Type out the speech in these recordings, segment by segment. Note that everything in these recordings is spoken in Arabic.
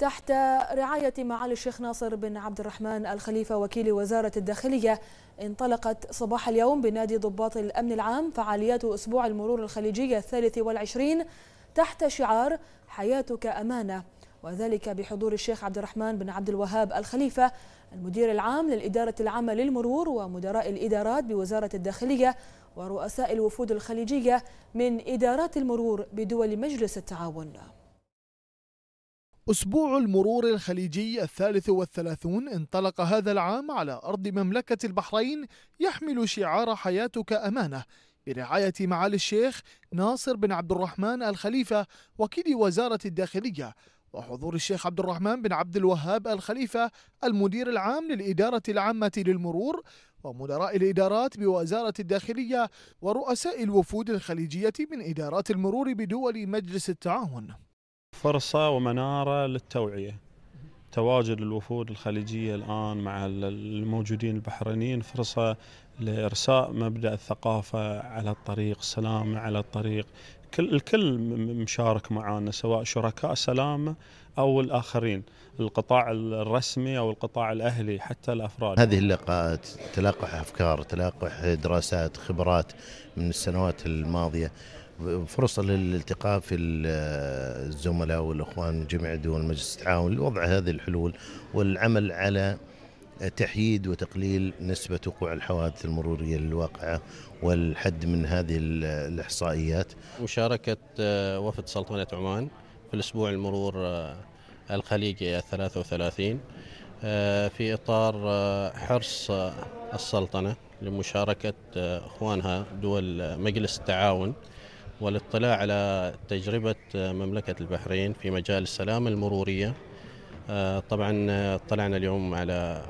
تحت رعاية معالي الشيخ ناصر بن عبد الرحمن الخليفة وكيل وزارة الداخلية انطلقت صباح اليوم بنادي ضباط الأمن العام فعاليات أسبوع المرور الخليجي الثالث والعشرين تحت شعار حياتك أمانة وذلك بحضور الشيخ عبد الرحمن بن عبد الوهاب الخليفة المدير العام للإدارة العامة للمرور ومدراء الإدارات بوزارة الداخلية ورؤساء الوفود الخليجية من إدارات المرور بدول مجلس التعاون أسبوع المرور الخليجي الثالث والثلاثون انطلق هذا العام على أرض مملكة البحرين يحمل شعار حياتك أمانة برعاية معالي الشيخ ناصر بن عبد الرحمن الخليفة وكيل وزارة الداخلية وحضور الشيخ عبد الرحمن بن عبد الوهاب الخليفة المدير العام للإدارة العامة للمرور ومدراء الإدارات بوزارة الداخلية ورؤساء الوفود الخليجية من إدارات المرور بدول مجلس التعاون فرصة ومنارة للتوعية تواجد الوفود الخليجية الآن مع الموجودين البحرينيين فرصة لإرساء مبدأ الثقافة على الطريق السلام على الطريق كل الكل مشارك معانا سواء شركاء سلامة أو الآخرين القطاع الرسمي أو القطاع الأهلي حتى الأفراد هذه اللقاءات تلاقح أفكار تلاقح دراسات خبرات من السنوات الماضية فرصة للالتقاء في الزملاء والإخوان جميع دول مجلس التعاون لوضع هذه الحلول والعمل على تحييد وتقليل نسبة وقوع الحوادث المرورية للواقعة والحد من هذه الإحصائيات مشاركة آه، وفد سلطنة عمان في الأسبوع المرور آه، الخليجي 33 آه، في إطار حرص السلطنة لمشاركة إخوانها دول مجلس التعاون والاطلاع على تجربة آه، مملكة البحرين في مجال السلامة المرورية آه، طبعا اطلعنا آه، اليوم على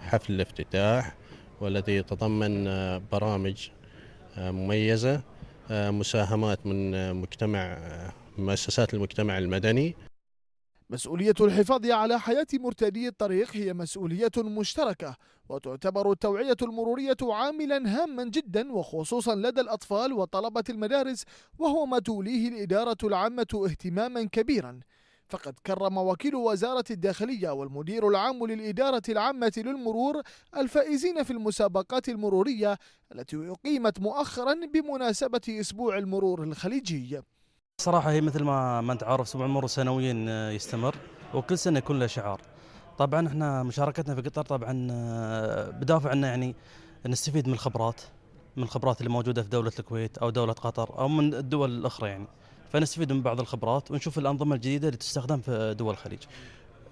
حفل الافتتاح والذي تضمن برامج مميزة مساهمات من مجتمع مؤسسات المجتمع المدني مسؤولية الحفاظ على حياة مرتدي الطريق هي مسؤولية مشتركة وتعتبر التوعية المرورية عاملا هاما جدا وخصوصا لدى الأطفال وطلبة المدارس وهو ما توليه الإدارة العامة اهتماما كبيرا فقد كرم وكيل وزارة الداخلية والمدير العام للإدارة العامة للمرور الفائزين في المسابقات المرورية التي أقيمت مؤخرا بمناسبة أسبوع المرور الخليجي صراحه هي مثل ما ما انت عارف سبع مرة سنويا آه، يستمر وكل سنه يكون له شعار طبعا احنا مشاركتنا في قطر طبعا آه، بدافع ان يعني نستفيد من الخبرات من الخبرات اللي موجوده في دوله الكويت او دوله قطر او من الدول الاخرى يعني فنستفيد من بعض الخبرات ونشوف الانظمه الجديده اللي تستخدم في دول الخليج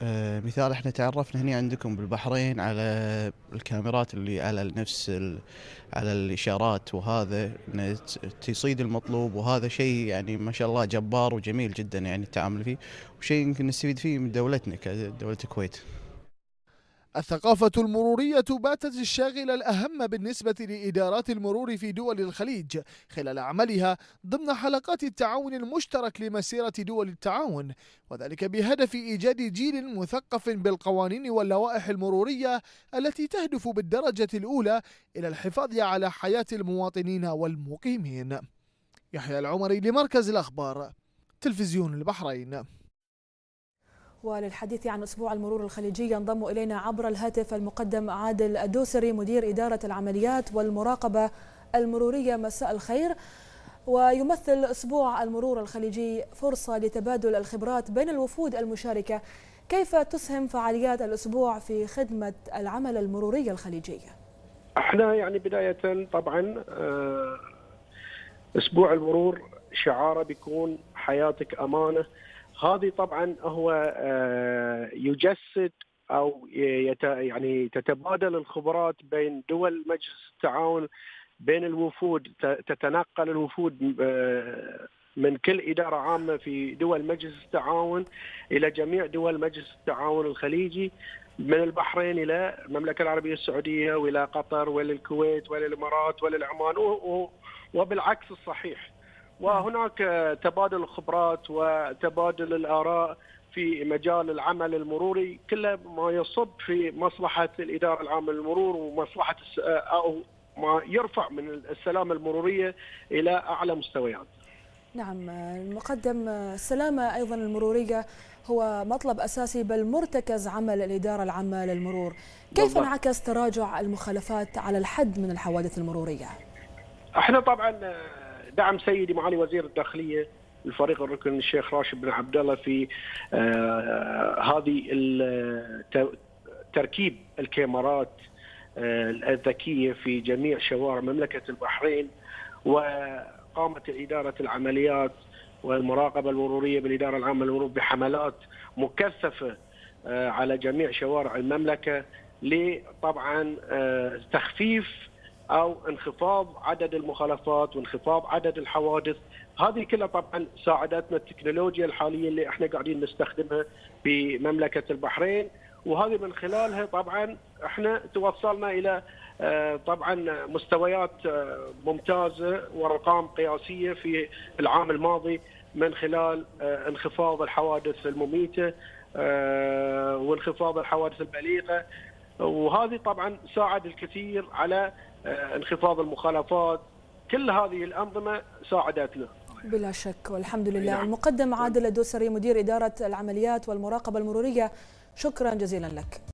آه، مثال احنا تعرفنا هنا عندكم بالبحرين على الكاميرات اللي على نفس على الاشارات وهذا تصيد المطلوب وهذا شيء يعني ما شاء الله جبار وجميل جدا يعني التعامل فيه وشيء يمكن نستفيد فيه من دولتنا كدوله الكويت. الثقافة المرورية باتت الشاغل الأهم بالنسبة لإدارات المرور في دول الخليج خلال عملها ضمن حلقات التعاون المشترك لمسيرة دول التعاون وذلك بهدف إيجاد جيل مثقف بالقوانين واللوائح المرورية التي تهدف بالدرجة الأولى إلى الحفاظ على حياة المواطنين والمقيمين يحيى العمري لمركز الأخبار تلفزيون البحرين وللحديث عن أسبوع المرور الخليجي ينضم إلينا عبر الهاتف المقدم عادل الدوسري مدير إدارة العمليات والمراقبة المرورية مساء الخير ويمثل أسبوع المرور الخليجي فرصة لتبادل الخبرات بين الوفود المشاركة كيف تسهم فعاليات الأسبوع في خدمة العمل المروري الخليجي؟ احنا يعني بداية طبعا آه، أسبوع المرور شعاره بيكون حياتك أمانة هذه طبعا هو آه، يجسد او يعني تتبادل الخبرات بين دول مجلس التعاون بين الوفود تتنقل الوفود آه، من كل إدارة عامة في دول مجلس التعاون إلى جميع دول مجلس التعاون الخليجي من البحرين إلى المملكة العربية السعودية وإلى قطر وإلى الكويت وإلى الإمارات وإلى العمان وبالعكس الصحيح وهناك تبادل الخبرات وتبادل الآراء في مجال العمل المروري كل ما يصب في مصلحة الإدارة العامة للمرور ومصلحة أو ما يرفع من السلامة المرورية إلى أعلى مستويات نعم المقدم السلامة أيضا المرورية هو مطلب أساسي بل مرتكز عمل الإدارة العامة للمرور كيف انعكس تراجع المخالفات على الحد من الحوادث المرورية؟ احنا طبعا دعم سيدي معالي وزير الداخليه الفريق الركن الشيخ راشد بن عبد الله في آه، هذه تركيب الكاميرات آه، الذكيه في جميع شوارع مملكه البحرين وقامت اداره العمليات والمراقبه المروريه بالاداره العامه للمرور بحملات مكثفه آه، على جميع شوارع المملكه لطبعا تخفيف او انخفاض عدد المخالفات وانخفاض عدد الحوادث هذه كلها طبعا ساعدتنا التكنولوجيا الحاليه اللي احنا قاعدين نستخدمها في مملكه البحرين وهذه من خلالها طبعا احنا توصلنا الى آه، طبعا مستويات آه، ممتازه وارقام قياسيه في العام الماضي من خلال آه، انخفاض الحوادث المميته وانخفاض الحوادث البليغه وهذه طبعا ساعد الكثير على آه، انخفاض المخالفات كل هذه الأنظمة ساعدتنا بلا شك والحمد لله نعم. المقدم عادل الدوسري مدير إدارة العمليات والمراقبة المرورية شكرا جزيلا لك